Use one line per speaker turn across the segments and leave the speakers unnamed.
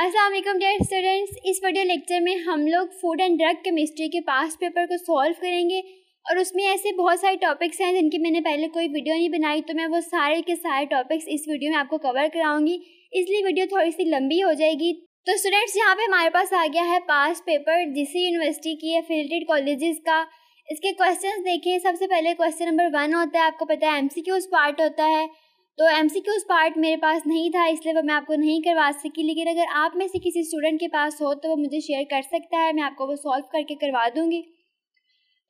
Aslam dear students इस video lecture में हम लोग फूड एंड ड्रग केमिस्ट्री के पास्ट पेपर को सॉल्व करेंगे और उसमें ऐसे बहुत सारे टॉपिक्स हैं जिनकी मैंने पहले कोई वीडियो नहीं बनाई तो मैं वो सारे के सारे टॉपिक्स इस वीडियो में आपको कवर कराऊंगी इसलिए वीडियो थोड़ी सी लंबी हो जाएगी तो स्टूडेंट्स यहाँ पे हमारे पास आ गया है पास्ट पेपर जिसी यूनिवर्सिटी की एफिलेटेड कॉलेजेस का इसके क्वेश्चन देखें सबसे पहले क्वेश्चन नंबर वन होता है आपको पता है एमसीक्यूज पार्ट होता है तो एम सी पार्ट मेरे पास नहीं था इसलिए वो मैं आपको नहीं करवा सकी लेकिन अगर आप में से किसी स्टूडेंट के पास हो तो वो मुझे शेयर कर सकता है मैं आपको वो सॉल्व करके करवा दूँगी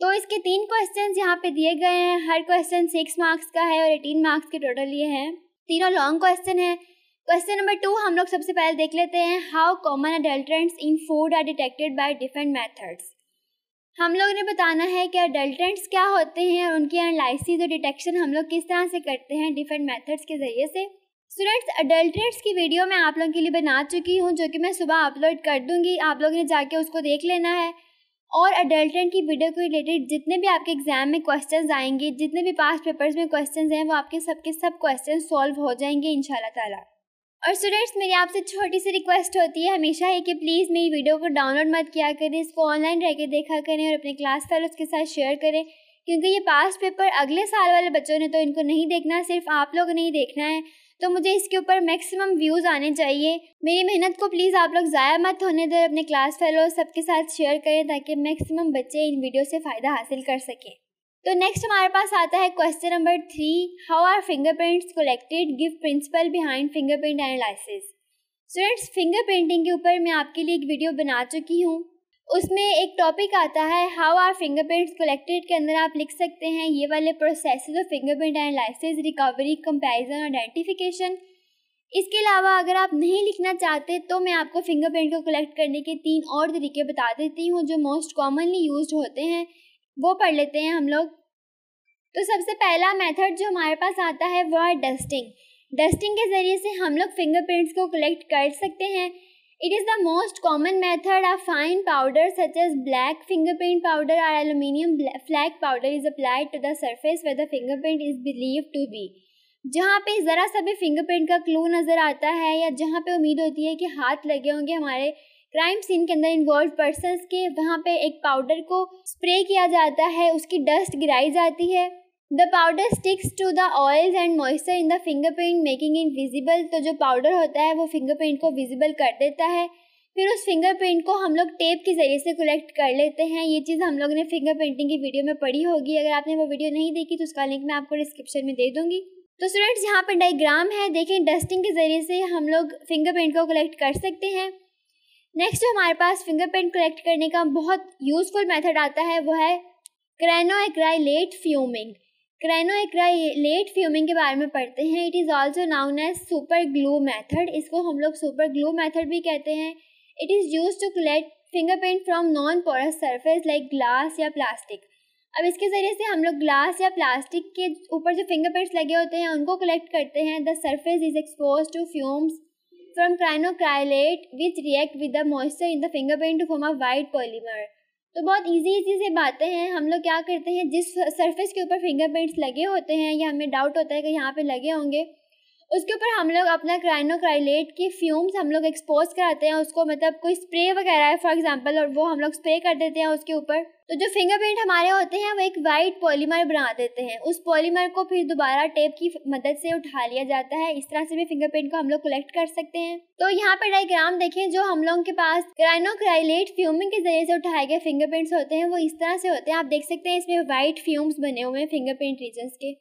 तो इसके तीन क्वेश्चन यहाँ पे दिए गए हैं हर क्वेश्चन सिक्स मार्क्स का है और एटीन मार्क्स के टोटल ये हैं तीनों लॉन्ग क्वेश्चन है क्वेश्चन नंबर टू हम लोग सबसे पहले देख लेते हैं how common adulterants in food are detected by different methods हम लोग ने बताना है कि अडल्टेंट्स क्या होते हैं और उनकी एनालिसिस और डिटेक्शन हम लोग किस तरह से करते हैं डिफरेंट मेथड्स के ज़रिए से स्टूडेंट्स अडल्ट्रेट्स की वीडियो मैं आप लोगों के लिए बना चुकी हूँ जो कि मैं सुबह अपलोड कर दूँगी आप लोगों ने जाके उसको देख लेना है और अडल्ट्रेंट की वीडियो के रिलेटेड जितने भी आपके एग्जाम में क्वेश्चन आएंगे जितने भी पास्ट पेपर्स में क्वेश्चन हैं वो आपके सबके सब क्वेश्चन सॉल्व हो जाएंगे इन शाला और स्टूडेंट्स मेरी आपसे छोटी सी रिक्वेस्ट होती है हमेशा है कि प्लीज़ मेरी वीडियो को डाउनलोड मत किया करें इसको ऑनलाइन रह के देखा करें और अपने क्लास फेलोज के साथ शेयर करें क्योंकि ये पास्ट पेपर अगले साल वाले बच्चों ने तो इनको नहीं देखना सिर्फ आप लोग नहीं देखना है तो मुझे इसके ऊपर मैक्सिमम व्यूज़ आने चाहिए मेरी मेहनत को प्लीज़ आप लोग ज़ाया मत होने दें अपने क्लास फेलोज सबके साथ शेयर करें ताकि मैक्सिमम बच्चे इन वीडियो से फ़ायदा हासिल कर सकें तो नेक्स्ट हमारे पास आता है question number three how are fingerprints collected give principle behind fingerprint analysis students finger printing के ऊपर मैं आपके लिए एक वीडियो बना चुकी हूँ उसमें एक टॉपिक आता है हाउ आर फिंगरप्रिंट्स कलेक्टेड के अंदर आप लिख सकते हैं ये वाले process of fingerprint analysis recovery comparison identification इसके अलावा अगर आप नहीं लिखना चाहते तो मैं आपको फिंगरप्रिंट को कलेक्ट करने के तीन और तरीके बता देती हूँ जो मोस्ट कॉमनली यूज होते हैं वो पढ़ लेते हैं हम लोग तो सबसे पहला मेथड जो हमारे पास आता है वो है डस्टिंग डस्टिंग के ज़रिए से हम लोग फिंगरप्रिंट्स को कलेक्ट कर सकते हैं it is the most common method of fine powder such as black fingerprint powder और aluminium flake powder is applied to the surface where the fingerprint is believe to be जहाँ पे ज़रा सा भी फिंगरप्रिंट का क्लू नज़र आता है या जहाँ पे उम्मीद होती है कि हाथ लगे होंगे हमारे क्राइम सीन के अंदर इन्वॉल्व पर्सन के वहाँ पे एक पाउडर को स्प्रे किया जाता है उसकी डस्ट गिराई जाती है the powder sticks to the oils and moisture in the fingerprint making in visible तो जो पाउडर होता है वो फिंगरप्रिंट को विजिबल कर देता है फिर उस फिंगरप्रिंट को हम लोग टेप के ज़रिए से कलेक्ट कर लेते हैं ये चीज़ हम लोग ने फिंगर प्रिंटिंग की वीडियो में पढ़ी होगी अगर आपने वो वीडियो नहीं देखी तो उसका लिंक मैं आपको डिस्क्रिप्शन में दे दूँगी तो स्टूडेंट्स यहाँ पर डायग्राम है देखें डस्टिंग के ज़रिए से हम लोग फिंगरप्रिंट को कलेक्ट कर सकते हैं नेक्स्ट हमारे पास फिंगरप्रिंट कलेक्ट करने का बहुत यूजफुल मेथड आता है वो है क्रैनो लेट फ्यूमिंग क्रैनो लेट फ्यूमिंग के बारे में पढ़ते हैं it is also known as super glue method इसको हम लोग सुपर ग्लू मैथड भी कहते हैं it is use to collect fingerprint from non porous surface like glass या प्लास्टिक अब इसके ज़रिए से हम लोग ग्लास या प्लास्टिक के ऊपर जो फिंगरप्रिंट्स लगे होते हैं उनको कलेक्ट करते हैं the surface is expose to fumes from cyanocrylate which react with the moisture in the fingerprint to form a white polymer तो बहुत इजी इजी से बातें हैं हम लोग क्या करते हैं जिस सरफेस के ऊपर फिंगरप्रिंट्स लगे होते हैं या हमें डाउट होता है कि यहाँ पे लगे होंगे उसके ऊपर हम लोग अपना क्राइनोक्राइलेट के फ्यूम्स हम लोग एक्सपोज कराते हैं उसको मतलब कोई स्प्रे वगैरह है फॉर एग्जांपल और वो हम लोग स्प्रे कर देते हैं उसके ऊपर तो जो फिंगरप्रिंट हमारे होते हैं वो एक वाइट पॉलीमर बना देते हैं उस पॉलीमर को फिर दोबारा टेप की मदद से उठा लिया जाता है इस तरह से भी फिंगरप्रिंट को हम लोग कलेक्ट कर सकते हैं तो यहाँ पर डायग्राम देखें जो हम लोगों के पास क्राइनोक्राइलेट फ्यूमिंग के जरिए से उठाए गए फिंगरप्रिंट्स होते हैं वो इस तरह से होते हैं आप देख सकते हैं इसमें वाइट फ्यूम्स बने हुए हैं फिंगरप्रिंट रीजन के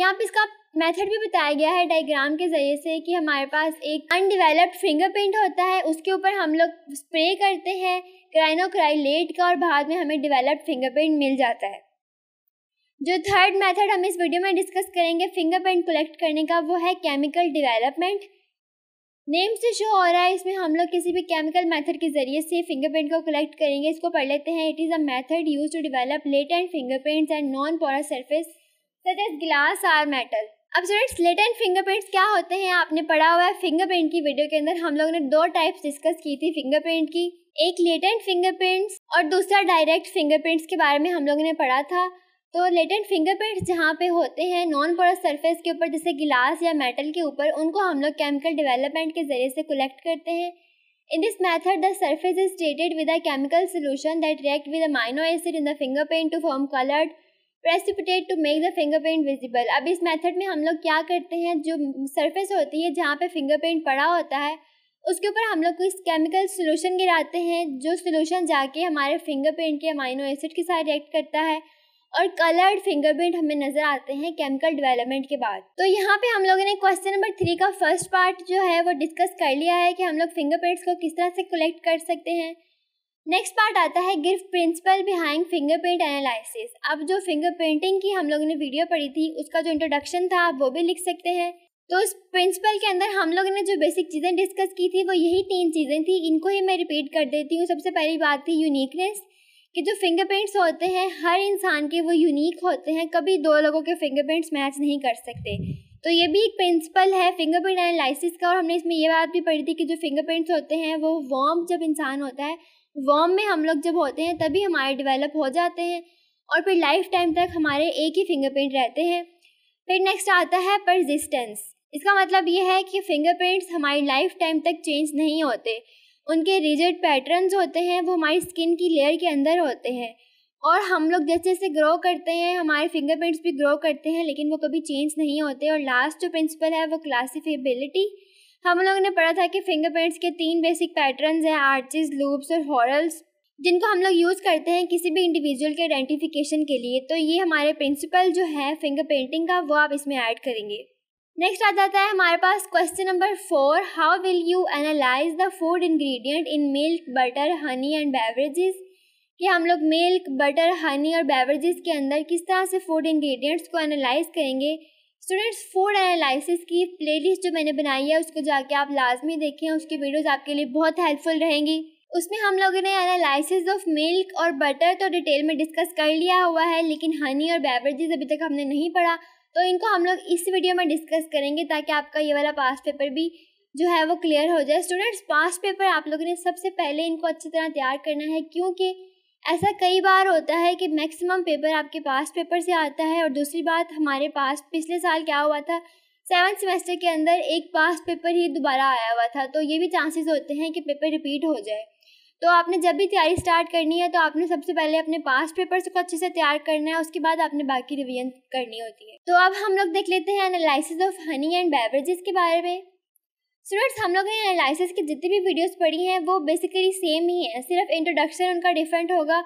यहाँ पे इसका मेथड भी बताया गया है डायग्राम के ज़रिए से कि हमारे पास एक अनडिवेलप्ड फिंगरप्रिंट होता है उसके ऊपर हम लोग स्प्रे करते हैं क्राइनोक्राइलेट का और बाद में हमें डिवेलप्ड फिंगरप्रिंट मिल जाता है जो थर्ड मेथड हम इस वीडियो में डिस्कस करेंगे फिंगरप्रिंट कलेक्ट करने का वो है केमिकल डिवेलपमेंट नेम से शो हो रहा है इसमें हम लोग किसी भी केमिकल मेथड के ज़रिए से फिंगरप्रिंट को कलेक्ट करेंगे इसको पढ़ लेते हैं it is a method use to develop latent fingerprints and non porous surface such as glass or metal अब स्टूडेंट्स स्लिट एंड फिंगरप्रिंट्स क्या होते हैं आपने पढ़ा हुआ है फिंगरप्रिंट की वीडियो के अंदर हम लोगों ने दो टाइप्स डिस्कस की थी फिंगरप्रिंट की एक लेटेंट फिंगरप्रिंट्स और दूसरा डायरेक्ट फिंगरप्रिंट्स के बारे में हम लोगों ने पढ़ा था तो लेटेंट फिंगरप्रिंट्स जहाँ पे होते हैं नॉन पोरस सरफेस के ऊपर जैसे गिलास या मेटल के ऊपर उनको हम लोग केमिकल डिवेलपमेंट के ज़रिए से कलेक्ट करते हैं in this method the surface is treated with a chemical solution that react with amino acid in the fingerprint to form coloured precipitate to make the finger print visible अब इस method में हम लोग क्या करते हैं जो सरफेस होती है जहाँ पे फिंगर प्रिंट पड़ा होता है उसके ऊपर हम लोग को इस केमिकल सोल्यूशन गिराते हैं जो सोल्यूशन जाके हमारे फिंगर प्रिंट के अमाइनो एसिड के साथ रिएक्ट करता है और कलर्ड फिंगरप्रिंट हमें नज़र आते हैं केमिकल डेवलपमेंट के बाद तो यहाँ पे हम लोगों ने क्वेश्चन नंबर थ्री का फर्स्ट पार्ट जो है वो डिस्कस कर लिया है कि हम लोग फिंगरप्रिंट्स को किस तरह से कलेक्ट कर सकते हैं नेक्स्ट पार्ट आता है give principle behind fingerprint analysis अब जो फिंगर की हम लोगों ने वीडियो पढ़ी थी उसका जो इंट्रोडक्शन था आप वो भी लिख सकते हैं तो उस प्रिंसिपल के अंदर हम लोगों ने जो बेसिक चीज़ें डिस्कस की थी वो यही तीन चीज़ें थी इनको ही मैं रिपीट कर देती हूँ सबसे पहली बात थी यूनिकनेस कि जो फिंगरप्रिंट्स होते हैं हर इंसान के वो यूनिक होते हैं कभी दो लोगों के फिंगरप्रिंट्स मैच नहीं कर सकते तो ये भी एक प्रिंसिपल है फिंगरप्रिंट एनालिसिस का और हमने इसमें ये बात भी पढ़ी थी कि जो फिंगरप्रिंट्स होते हैं वो वॉर्म जब इंसान होता है वॉर्म में हम लोग जब होते हैं तभी हमारे डेवलप हो जाते हैं और फिर लाइफ टाइम तक हमारे एक ही फिंगरप्रिंट रहते हैं फिर नेक्स्ट आता है परजिस्टेंस इसका मतलब ये है कि फिंगरप्रिंट्स हमारी लाइफ टाइम तक चेंज नहीं होते उनके रिजिड पैटर्न्स होते हैं वो हमारी स्किन की लेयर के अंदर होते हैं और हम लोग जैसे जैसे ग्रो करते हैं हमारे फिंगरप्रिंट्स भी ग्रो करते हैं लेकिन वो कभी चेंज नहीं होते और लास्ट जो प्रिंसिपल है वो क्लासीफेबिलिटी हम लोगों ने पढ़ा था कि फिंगरप्रिंट्स के तीन बेसिक पैटर्न्स हैं आर्चिज लूप्स और हॉरल्स जिनको हम लोग यूज़ करते हैं किसी भी इंडिविजुअल के आइडेंटिफिकेशन के लिए तो ये हमारे प्रिंसिपल जो है फिंगर का वो आप इसमें ऐड करेंगे नेक्स्ट आ जाता है हमारे पास question number four how will you analyse the food ingredient in milk butter honey and beverages कि हम लोग मिल्क बटर हनी और बेवरेजेस के अंदर किस तरह से फूड इंग्रेडिएंट्स को एनालाइज करेंगे स्टूडेंट्स फूड एनालिसिस की प्लेलिस्ट जो मैंने बनाई है उसको जाके आप लाजमी देखें उसकी वीडियोस आपके लिए बहुत हेल्पफुल रहेंगी उसमें हम लोगों ने एनालिसिस ऑफ मिल्क और बटर तो डिटेल में डिस्कस कर लिया हुआ है लेकिन हनी और बेवरेजेस अभी तक हमने नहीं पढ़ा तो इनको हम लोग इस वीडियो में डिस्कस करेंगे ताकि आपका ये वाला पास्ट पेपर भी जो है वो क्लियर हो जाए स्टूडेंट्स पास्ट पेपर आप लोगों ने सबसे पहले इनको अच्छी तरह तैयार करना है क्योंकि ऐसा कई बार होता है कि मैक्सिमम पेपर आपके पास पेपर से आता है और दूसरी बात हमारे पास पिछले साल क्या हुआ था सेवन्थ सेमेस्टर के अंदर एक पास पेपर ही दोबारा आया हुआ था तो ये भी चांसेस होते हैं कि पेपर रिपीट हो जाए तो आपने जब भी तैयारी स्टार्ट करनी है तो आपने सबसे पहले अपने पास पेपर को अच्छे से तैयार करना है उसके बाद आपने बाकी रिवीजन करनी होती है तो अब हम लोग देख लेते हैं analysis of honey and beverages के बारे में स्टूडेंट्स हम लोगों ने एनालिसिस की जितनी भी वीडियोस पढ़ी हैं वो बेसिकली सेम ही है सिर्फ इंट्रोडक्शन उनका डिफरेंट होगा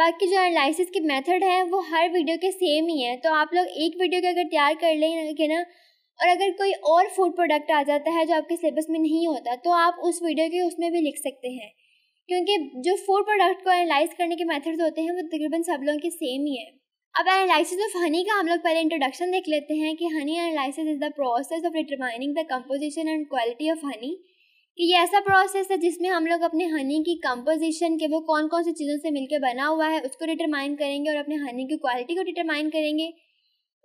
बाकी जो एनालिसिस के मेथड हैं वो हर वीडियो के सेम ही है तो आप लोग एक वीडियो के अगर तैयार कर लेंगे ना और अगर कोई और फूड प्रोडक्ट आ जाता है जो आपके सिलेबस में नहीं होता तो आप उस वीडियो के उसमें भी लिख सकते हैं क्योंकि जो फूड प्रोडक्ट को एनालाइज करने के मेथड्स होते हैं वो तकरीबन सब लोगों के सेम ही हैं अब एनालिसिस ऑफ हनी का हम लोग पहले इंट्रोडक्शन देख लेते हैं कि honey analysis is the process of determining the composition and quality of honey कि ये ऐसा प्रोसेस है जिसमें हम लोग अपने हनी की कंपोजिशन के वो कौन कौन सी चीज़ों से मिलकर बना हुआ है उसको डिटरमाइन करेंगे और अपने हनी की क्वालिटी को डिटरमाइन करेंगे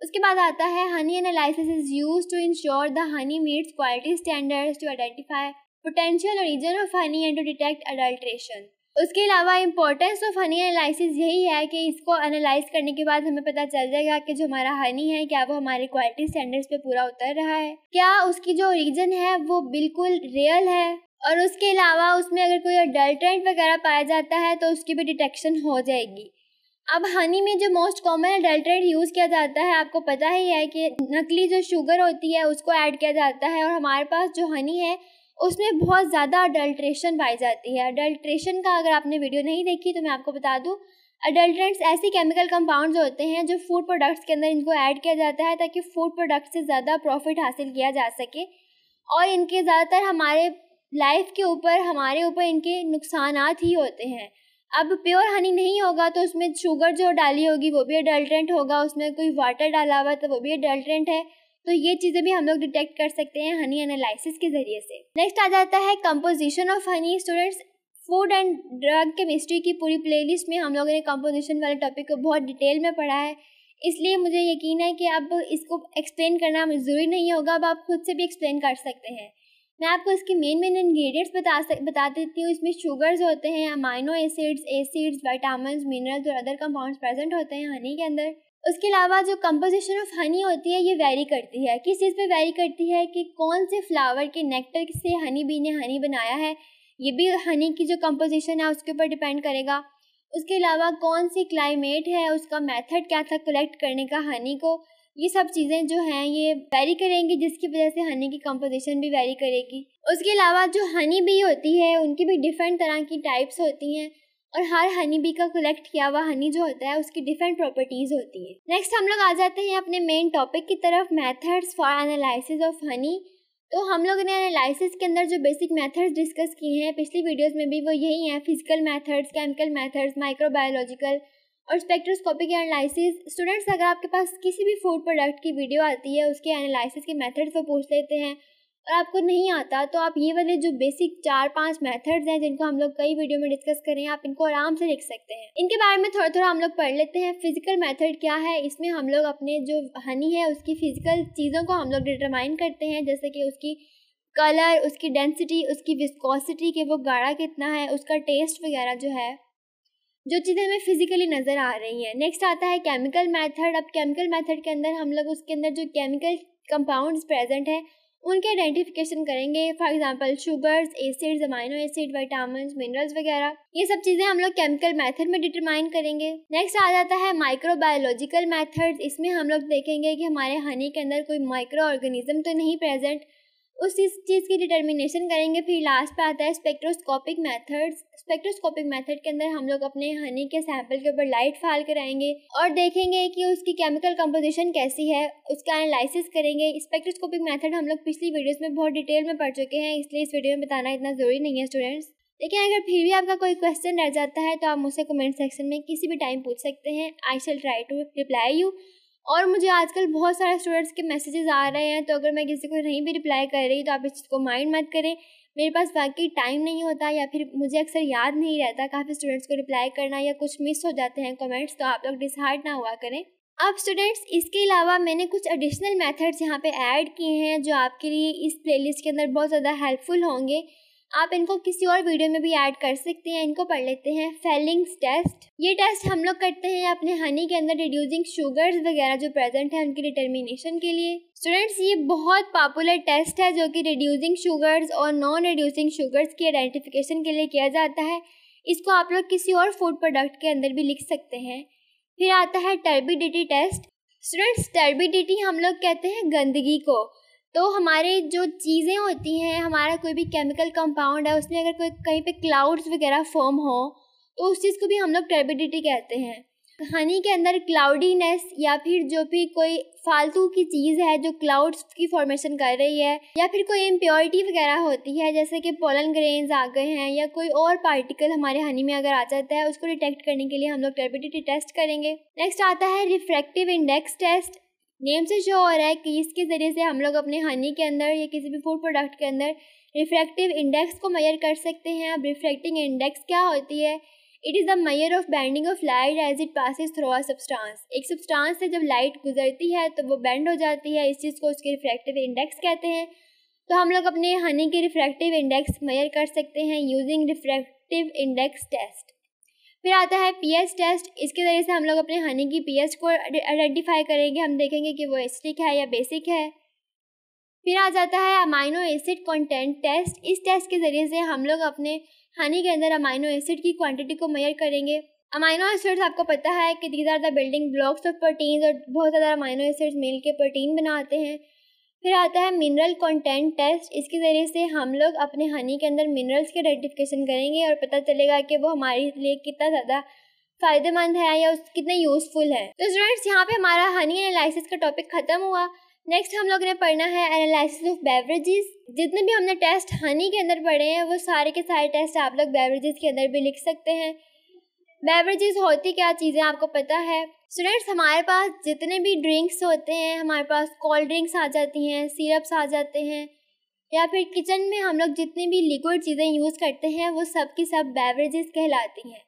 उसके बाद आता है honey analysis is use to ensure the honey meets quality standards to identify potential origin of honey and to detect adulteration उसके अलावा इम्पोर्टेंस ऑफ हनी एनालिसिस यही है कि इसको एनालाइज करने के बाद हमें पता चल जाएगा कि जो हमारा हनी है क्या वो हमारे क्वालिटी स्टैंडर्ड्स पे पूरा उतर रहा है क्या उसकी जो ओरिजिन है वो बिल्कुल रियल है और उसके अलावा उसमें अगर कोई अडल्ट्रेंट वगैरह पाया जाता है तो उसकी भी डिटेक्शन हो जाएगी अब हनी में जो मोस्ट कॉमन अडल्ट्रेट यूज़ किया जाता है आपको पता ही है कि नकली जो शुगर होती है उसको ऐड किया जाता है और हमारे पास जो हनी है उसमें बहुत ज़्यादा अडल्ट्रेशन पाई जाती है अडल्ट्रेशन का अगर आपने वीडियो नहीं देखी तो मैं आपको बता दूँ अडल्ट्रेंट्स ऐसे केमिकल कंपाउंड्स होते हैं जो फूड प्रोडक्ट्स के अंदर इनको ऐड किया जाता है ताकि फूड प्रोडक्ट्स से ज़्यादा प्रॉफिट हासिल किया जा सके और इनके ज़्यादातर हमारे लाइफ के ऊपर हमारे ऊपर इनके नुकसान ही होते हैं अब प्योर हनी नहीं होगा तो उसमें शुगर जो डाली होगी वो भी अडल्ट्रेंट होगा उसमें कोई वाटर डाला हुआ तो वो भी अडल्ट्रेंट है तो ये चीज़ें भी हम लोग डिटेक्ट कर सकते हैं हनी एनालिसिस के ज़रिए से नेक्स्ट आ जाता है composition of honey students food and drug chemistry की पूरी प्लेलिस्ट में हम लोगों ने कंपोजिशन वाले टॉपिक को बहुत डिटेल में पढ़ा है इसलिए मुझे यकीन है कि अब इसको एक्सप्लेन करना ज़रूरी नहीं होगा अब आप खुद से भी एक्सप्लेन कर सकते हैं मैं आपको इसके मेन मेन इन्ग्रीडियंट्स बता सक बता देती हूँ इसमें शुगर्स होते हैं amino acids acids vitamin minerals और अदर कंपाउंड्स प्रेजेंट होते हैं हनी के अंदर उसके अलावा जो कंपोजिशन ऑफ हनी होती है ये वेरी करती है किस चीज़ पे वेरी करती है कि कौन से फ्लावर के नेक्टर से हनी बी ने हनी बनाया है ये भी हनी की जो कंपोजिशन है उसके ऊपर डिपेंड करेगा उसके अलावा कौन सी क्लाइमेट है उसका मेथड क्या था कलेक्ट करने का हनी को ये सब चीज़ें जो हैं ये वेरी करेंगी जिसकी वजह से हनी की कंपोजिशन भी वेरी करेगी उसके अलावा जो हनी बी होती है उनकी भी डिफरेंट तरह की टाइप्स होती हैं और हर हनी बी का कलेक्ट किया हुआ हनी जो होता है उसकी डिफरेंट प्रॉपर्टीज़ होती है नेक्स्ट हम लोग आ जाते हैं अपने मेन टॉपिक की तरफ methods for analysis of honey तो हम लोगों ने एनालिसिस के अंदर जो बेसिक मेथड्स डिस्कस किए हैं पिछली वीडियोस में भी वो यही हैं physical methods chemical methods microbiological और स्पेक्ट्रोस्कोपिक एनालिसिस स्टूडेंट्स अगर आपके पास किसी भी फूड प्रोडक्ट की वीडियो आती है उसके एनालिसिस के मेथड्स वो पूछ लेते हैं और आपको नहीं आता तो आप ये वाले जो बेसिक चार पांच मेथड्स हैं जिनको हम लोग कई वीडियो में डिस्कस करें आप इनको आराम से लिख सकते हैं इनके बारे में थोड़ा थोड़ा हम लोग पढ़ लेते हैं फिजिकल मेथड क्या है इसमें हम लोग अपने जो हनी है उसकी फिजिकल चीज़ों को हम लोग डिटरमाइन करते हैं जैसे कि उसकी कलर उसकी डेंसिटी उसकी विस्कोसिटी के वो गाढ़ा कितना है उसका टेस्ट वगैरह जो है जो चीज़ें हमें फिजिकली नज़र आ रही हैं नेक्स्ट आता है केमिकल मेथड अब केमिकल मेथड के अंदर हम लोग उसके अंदर जो केमिकल कंपाउंड्स प्रेजेंट है उनके आइडेंटिफिकेशन करेंगे for example sugars acid amino acid vitamin minerals वगैरह ये सब चीज़ें हम लोग केमिकल मेथड में डिटरमाइन करेंगे नेक्स्ट आ जाता है माइक्रोबायोलॉजिकल मेथड्स इसमें हम लोग देखेंगे कि हमारे हनी के अंदर कोई माइक्रो ऑर्गेनिज्म तो नहीं प्रेजेंट उस चीज़ की डिटर्मिनेशन करेंगे फिर लास्ट पे आता है स्पेक्ट्रोस्कोपिक मेथड्स स्पेक्ट्रोस्कोपिक मेथड के अंदर हम लोग अपने हनी के सैंपल के ऊपर लाइट फाल कराएंगे और देखेंगे कि उसकी केमिकल कंपोजिशन कैसी है उसका एनालिसिस करेंगे स्पेक्ट्रोस्कोपिक मेथड हम लोग पिछली वीडियोस में बहुत डिटेल में पढ़ चुके हैं इसलिए इस वीडियो में बताना इतना ज़रूरी नहीं है स्टूडेंट्स लेकिन अगर फिर भी आपका कोई क्वेश्चन रह जाता है तो आप मुझसे कमेंट सेक्शन में किसी भी टाइम पूछ सकते हैं I shall try to reply you और मुझे आजकल बहुत सारे स्टूडेंट्स के मैसेजेस आ रहे हैं तो अगर मैं किसी को नहीं भी रिप्लाई कर रही तो आप इस चीज़ को माइंड मत करें मेरे पास बाकी टाइम नहीं होता या फिर मुझे अक्सर याद नहीं रहता काफ़ी स्टूडेंट्स को रिप्लाई करना या कुछ मिस हो जाते हैं कमेंट्स तो आप लोग डिसहार्ट ना हुआ करें अब स्टूडेंट्स इसके अलावा मैंने कुछ एडिशनल मेथड्स यहाँ पे ऐड किए हैं जो आपके लिए इस प्लेलिस्ट के अंदर बहुत ज़्यादा हेल्पफुल होंगे आप इनको किसी और वीडियो में भी ऐड कर सकते हैं इनको पढ़ लेते हैं फेलिंग्स टेस्ट ये टेस्ट हम लोग करते हैं अपने हनी के अंदर रिड्यूसिंग शुगर्स वगैरह जो प्रेजेंट है उनकी डिटर्मिनेशन के लिए स्टूडेंट्स ये बहुत पॉपुलर टेस्ट है जो कि रिड्यूसिंग शुगर्स और नॉन रिड्यूसिंग शुगर्स की आइडेंटिफिकेशन के लिए किया जाता है इसको आप लोग किसी और फूड प्रोडक्ट के अंदर भी लिख सकते हैं फिर आता है टर्बिडिटी टेस्ट स्टूडेंट्स टर्बिडिटी हम लोग कहते हैं गंदगी को तो हमारे जो चीज़ें होती हैं हमारा कोई भी केमिकल कंपाउंड है उसमें अगर कोई कहीं पे क्लाउड्स वगैरह फॉर्म हो तो उस चीज़ को भी हम लोग टर्बिडिटी कहते हैं हनी के अंदर क्लाउडीनेस या फिर जो भी कोई फालतू की चीज़ है जो क्लाउड्स की फॉर्मेशन कर रही है या फिर कोई इम्प्योरिटी वगैरह होती है जैसे कि पोलन ग्रेन्स आ गए हैं या कोई और पार्टिकल हमारे हनी में अगर आ जाता है उसको डिटेक्ट करने के लिए हम लोग टर्बिडिटी टेस्ट करेंगे नेक्स्ट आता है रिफ्रैक्टिव इंडेक्स टेस्ट नेम से शो हो रहा है कि इसके ज़रिए से हम लोग अपने हनी के अंदर या किसी भी फूड प्रोडक्ट के अंदर रिफ्रैक्टिव इंडेक्स को मैयर कर सकते हैं अब रिफ्रैक्टिंग इंडेक्स क्या होती है it is the measure of bending of light as it passes through a substance एक सब्सटांस से जब लाइट गुजरती है तो वो बैंड हो जाती है इस चीज़ को उसके रिफ्रैक्टिव इंडेक्स कहते हैं तो हम लोग अपने हनी के रिफ्रैक्टिव इंडेक्स मैयर कर सकते हैं यूजिंग रिफ्रैक्टिव इंडेक्स टेस्ट फिर आता है पीएस टेस्ट इसके ज़रिए से हम लोग अपने हनी की पीएच को आइडेंटिफाई करेंगे हम देखेंगे कि वो एसिडिक है या बेसिक है फिर आ जाता है अमाइनो एसिड कंटेंट टेस्ट इस टेस्ट के ज़रिए से हम लोग अपने हनी के अंदर अमाइनो एसिड की क्वान्टिटी को मैयर करेंगे अमाइनो एसिड्स आपको पता है कि these are the building blocks of proteins और बहुत ज़्यादा अमाइनो एसिड्स मिल के प्रोटीन बनाते हैं फिर आता है मिनरल कंटेंट टेस्ट इसके ज़रिए से हम लोग अपने हनी के अंदर मिनरल्स के आइडेंटिफिकेशन करेंगे और पता चलेगा कि वो हमारे लिए कितना ज़्यादा फ़ायदेमंद है या उस कितना यूज़फुल है तो स्टूडेंट्स यहाँ पे हमारा हनी एनालिसिस का टॉपिक ख़त्म हुआ नेक्स्ट हम लोग ने पढ़ना है एनालिसिस ऑफ बेवरेजेस जितने भी हमने टेस्ट हनी के अंदर पढ़े हैं वो सारे के सारे टेस्ट आप लोग बेवरेजेस के अंदर भी लिख सकते हैं बेवरेजेस होती क्या चीज़ें आपको पता है स्टूडेंट्स हमारे पास जितने भी ड्रिंक्स होते हैं हमारे पास कोल्ड ड्रिंक्स आ जाती हैं सिरप्स आ जाते हैं या फिर किचन में हम लोग जितनी भी लिक्विड चीज़ें यूज़ करते हैं वो सब की सब बेवरेजेस कहलाती हैं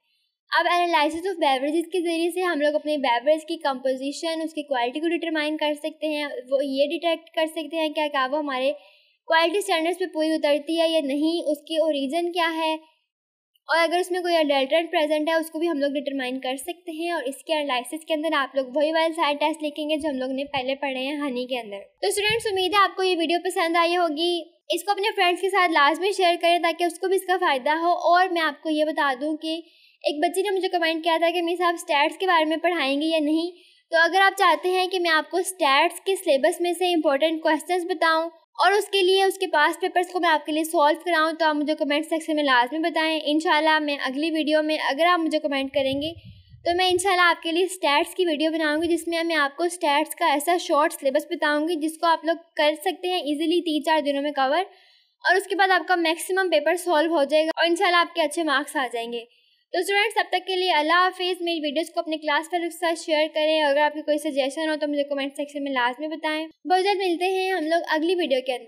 अब एनालिसिस ऑफ बेवरेजेस के ज़रिए से हम लोग अपने बेवरेज की कंपोजिशन उसकी क्वालिटी को डिटरमाइन कर सकते हैं वो ये डिटेक्ट कर सकते हैं क्या क्या वो हमारे क्वालिटी स्टैंडर्ड्स पे पूरी उतरती है या नहीं उसकी औरिजन क्या है और अगर उसमें कोई अडल्ट्रेट प्रेजेंट है उसको भी हम लोग डिटरमाइन कर सकते हैं और इसके एनालिसिस के अंदर आप लोग वही वाले सारे टेस्ट लिखेंगे जो हम लोग ने पहले पढ़े हैं हनी के अंदर तो स्टूडेंट्स उम्मीद है आपको ये वीडियो पसंद आई होगी इसको अपने फ्रेंड्स के साथ लास्ट में शेयर करें ताकि उसको भी इसका फ़ायदा हो और मैं आपको ये बता दूँ कि एक बच्ची ने मुझे कमेंट किया था कि मिस आप स्टैट्स के बारे में पढ़ाएंगे या नहीं तो अगर आप चाहते हैं कि मैं आपको स्टैट्स के सिलेबस में से इंपॉर्टेंट क्वेश्चंस बताऊं और उसके लिए उसके पास पेपर्स को मैं आपके लिए सॉल्व कराऊँ तो आप मुझे कमेंट सेक्शन में लाजमी बताएं इनशाला मैं अगली वीडियो में अगर आप मुझे कमेंट करेंगे तो मैं इंशाल्लाह आपके लिए स्टैट्स की वीडियो बनाऊंगी जिसमें मैं आपको स्टैट्स का ऐसा शॉर्ट सिलेबस बताऊंगी जिसको आप लोग कर सकते हैं इजीली तीन चार दिनों में कवर और उसके बाद आपका मैक्सिमम पेपर सॉल्व हो जाएगा और इंशाल्लाह आपके अच्छे मार्क्स आ जाएंगे तो स्टूडेंट्स अब तक के लिए अल्लाह हाफिज़ मेरी वीडियोस को अपने क्लास फेलो के साथ शेयर करें और अगर आपकी कोई सजेशन हो तो मुझे कमेंट सेक्शन में लाजमी बताएं बहुत जल्द मिलते हैं हम लोग अगली वीडियो के अंदर